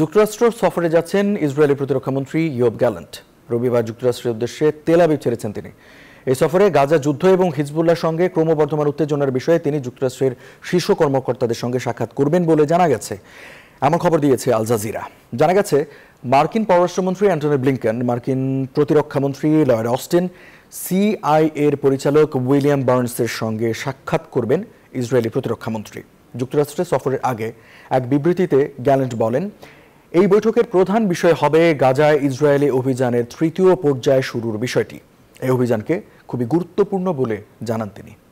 যুক্তরাষ্ট্র সফরে যাচ্ছেন ইসরায়েলি প্রতিরক্ষামন্ত্রী ইয়োব গ্যালান্ট রবিবার যুক্তরাষ্ট্রের উদ্দেশ্যে তেলাবিব ছেড়েছেন তিনি এই সফরে গাজা যুদ্ধ এবং হিজবুল্লার সঙ্গে ক্রমবর্ধমান উত্তেজনার বিষয়ে তিনি যুক্তরাষ্ট্রের শীর্ষ কর্মকর্তাদের সঙ্গে সাক্ষাৎ করবেন বলে জানা গেছে এমন খবর দিয়েছে আল জাজিরা জানা গেছে মার্কিন পররাষ্ট্রমন্ত্রী অ্যান্টনি ব্লিংকেন মার্কিন প্রতিরক্ষামন্ত্রী লয়েড অস্টিন সিআইএর পরিচালক উইলিয়াম বার্নসের সঙ্গে সাক্ষাৎ করবেন ইসরায়েলি প্রতিরক্ষামন্ত্রী যুক্তরাষ্ট্রে সফরের আগে এক বিবৃতিতে গ্যালেন্ট বলেন এই বৈঠকের প্রধান বিষয় হবে গাজায় ইসরায়েলি অভিযানের তৃতীয় পর্যায় শুরুর বিষয়টি এই অভিযানকে খুবই গুরুত্বপূর্ণ বলে জানান তিনি